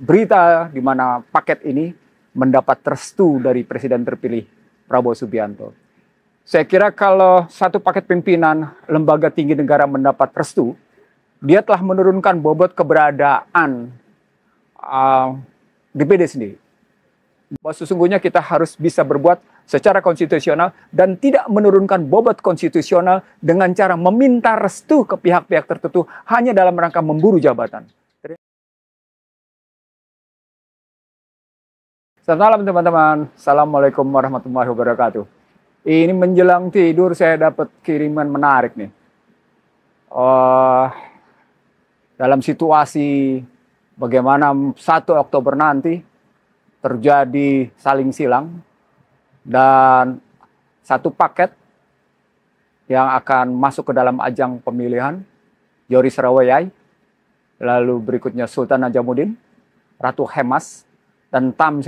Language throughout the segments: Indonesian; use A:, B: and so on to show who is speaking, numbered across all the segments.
A: berita di mana paket ini mendapat restu dari Presiden terpilih Prabowo Subianto. Saya kira kalau satu paket pimpinan lembaga tinggi negara mendapat restu, dia telah menurunkan bobot keberadaan uh, DPD sendiri. Bahwa sesungguhnya kita harus bisa berbuat secara konstitusional dan tidak menurunkan bobot konstitusional dengan cara meminta restu ke pihak-pihak tertentu hanya dalam rangka memburu jabatan. Selamat malam teman-teman. Assalamualaikum warahmatullahi wabarakatuh. Ini menjelang tidur saya dapat kiriman menarik nih. Uh, dalam situasi bagaimana 1 Oktober nanti terjadi saling silang dan satu paket yang akan masuk ke dalam ajang pemilihan Yoris Rawayai, lalu berikutnya Sultan Najamuddin, Ratu Hemas, dan Tam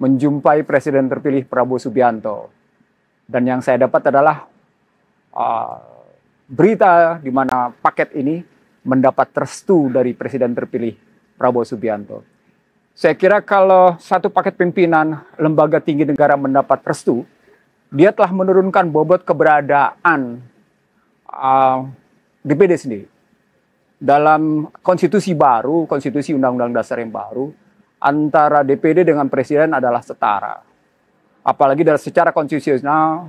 A: menjumpai Presiden terpilih Prabowo Subianto. Dan yang saya dapat adalah uh, berita di mana paket ini mendapat restu dari Presiden terpilih Prabowo Subianto. Saya kira kalau satu paket pimpinan lembaga tinggi negara mendapat restu, dia telah menurunkan bobot keberadaan uh, DPD sendiri. Dalam konstitusi baru, konstitusi undang-undang dasar yang baru, antara DPD dengan presiden adalah setara. Apalagi dari secara konstitusional,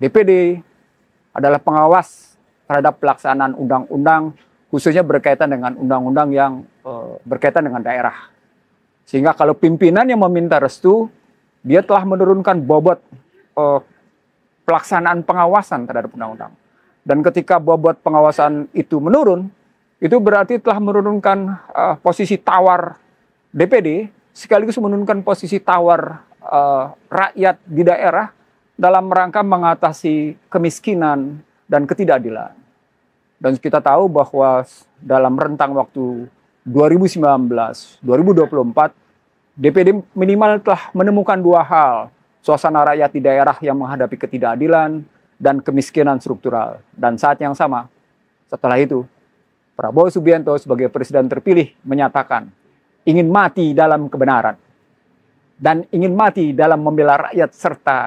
A: DPD adalah pengawas terhadap pelaksanaan undang-undang khususnya berkaitan dengan undang-undang yang eh, berkaitan dengan daerah. Sehingga kalau pimpinan yang meminta restu, dia telah menurunkan bobot e, pelaksanaan pengawasan terhadap undang-undang. Dan ketika bobot pengawasan itu menurun, itu berarti telah menurunkan eh, posisi tawar DPD sekaligus menurunkan posisi tawar uh, rakyat di daerah dalam rangka mengatasi kemiskinan dan ketidakadilan. Dan kita tahu bahwa dalam rentang waktu 2019-2024 DPD minimal telah menemukan dua hal, suasana rakyat di daerah yang menghadapi ketidakadilan dan kemiskinan struktural. Dan saat yang sama, setelah itu Prabowo Subianto sebagai presiden terpilih menyatakan ingin mati dalam kebenaran dan ingin mati dalam membela rakyat serta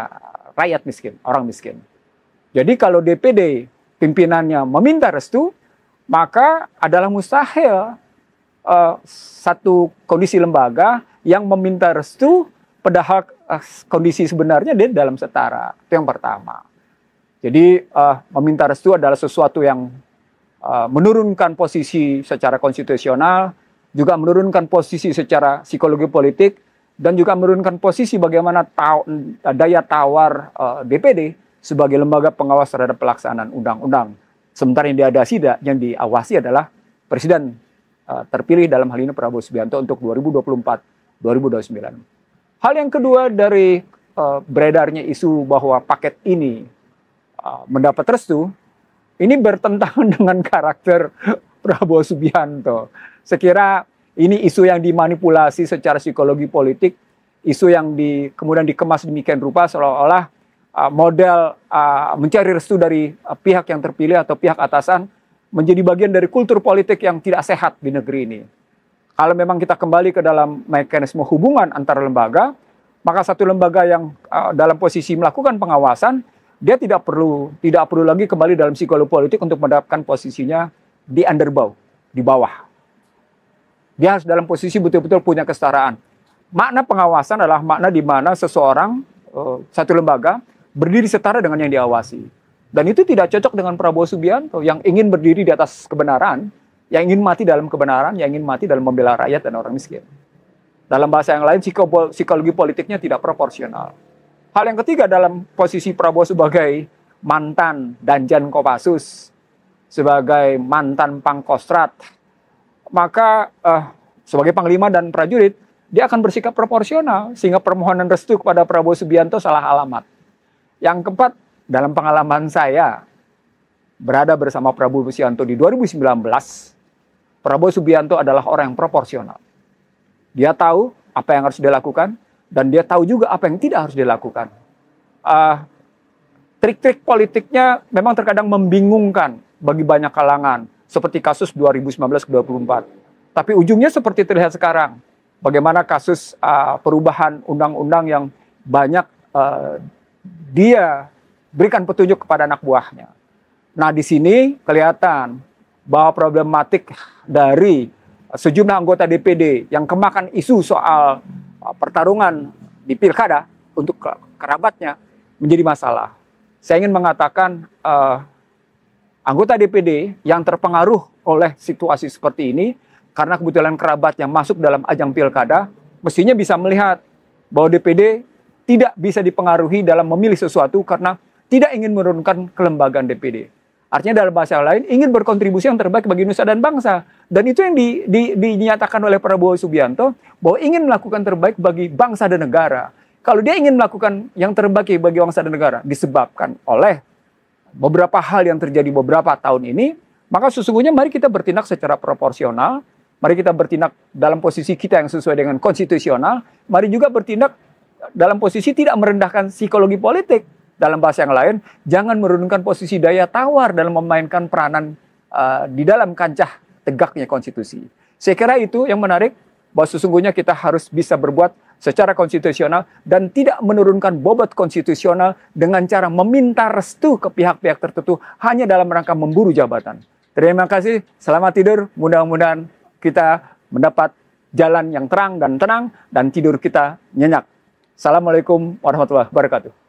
A: rakyat miskin, orang miskin. Jadi kalau DPD pimpinannya meminta restu, maka adalah mustahil uh, satu kondisi lembaga yang meminta restu padahal uh, kondisi sebenarnya dia dalam setara. Itu yang pertama. Jadi uh, meminta restu adalah sesuatu yang uh, menurunkan posisi secara konstitusional juga menurunkan posisi secara psikologi politik dan juga menurunkan posisi bagaimana taw daya tawar uh, eh, DPD sebagai lembaga pengawas terhadap pelaksanaan undang-undang. Sementara yang sida yang diawasi adalah presiden uh, terpilih dalam hal ini Prabowo Subianto untuk 2024 2029. Hal yang kedua dari uh, beredarnya isu bahwa paket ini uh, mendapat restu ini bertentangan dengan karakter Prabowo Subianto Sekira ini isu yang dimanipulasi secara psikologi politik, isu yang di, kemudian dikemas demikian rupa seolah-olah uh, model uh, mencari restu dari uh, pihak yang terpilih atau pihak atasan menjadi bagian dari kultur politik yang tidak sehat di negeri ini. Kalau memang kita kembali ke dalam mekanisme hubungan antara lembaga, maka satu lembaga yang uh, dalam posisi melakukan pengawasan, dia tidak perlu tidak perlu lagi kembali dalam psikologi politik untuk mendapatkan posisinya di underbow, di bawah. Dia harus dalam posisi betul-betul punya kesetaraan. Makna pengawasan adalah makna di mana seseorang, eh, satu lembaga, berdiri setara dengan yang diawasi. Dan itu tidak cocok dengan Prabowo Subianto yang ingin berdiri di atas kebenaran, yang ingin mati dalam kebenaran, yang ingin mati dalam membela rakyat dan orang miskin. Dalam bahasa yang lain, psikologi politiknya tidak proporsional. Hal yang ketiga dalam posisi Prabowo sebagai mantan Danjan Kopassus, sebagai mantan Pangkostrat, maka uh, sebagai panglima dan prajurit dia akan bersikap proporsional sehingga permohonan restu kepada Prabowo Subianto salah alamat. Yang keempat, dalam pengalaman saya berada bersama Prabowo Subianto di 2019, Prabowo Subianto adalah orang yang proporsional. Dia tahu apa yang harus dilakukan dan dia tahu juga apa yang tidak harus dilakukan. Uh, trik-trik politiknya memang terkadang membingungkan bagi banyak kalangan seperti kasus 2019 2024 Tapi ujungnya seperti terlihat sekarang, bagaimana kasus uh, perubahan undang-undang yang banyak uh, dia berikan petunjuk kepada anak buahnya. Nah di sini kelihatan bahwa problematik dari sejumlah anggota DPD yang kemakan isu soal uh, pertarungan di pilkada untuk kerabatnya menjadi masalah. Saya ingin mengatakan uh, Anggota DPD yang terpengaruh oleh situasi seperti ini karena kebetulan kerabat yang masuk dalam ajang pilkada mestinya bisa melihat bahwa DPD tidak bisa dipengaruhi dalam memilih sesuatu karena tidak ingin menurunkan kelembagaan DPD. Artinya dalam bahasa lain ingin berkontribusi yang terbaik bagi nusa dan bangsa. Dan itu yang di, di, dinyatakan oleh Prabowo Subianto bahwa ingin melakukan terbaik bagi bangsa dan negara. Kalau dia ingin melakukan yang terbaik bagi bangsa dan negara disebabkan oleh beberapa hal yang terjadi beberapa tahun ini, maka sesungguhnya mari kita bertindak secara proporsional, mari kita bertindak dalam posisi kita yang sesuai dengan konstitusional, mari juga bertindak dalam posisi tidak merendahkan psikologi politik. Dalam bahasa yang lain, jangan merundungkan posisi daya tawar dalam memainkan peranan uh, di dalam kancah tegaknya konstitusi. Saya kira itu yang menarik bahwa sesungguhnya kita harus bisa berbuat secara konstitusional dan tidak menurunkan bobot konstitusional dengan cara meminta restu ke pihak-pihak tertentu hanya dalam rangka memburu jabatan. Terima kasih, selamat tidur. Mudah-mudahan kita mendapat jalan yang terang dan tenang dan tidur kita nyenyak. Assalamualaikum warahmatullahi wabarakatuh.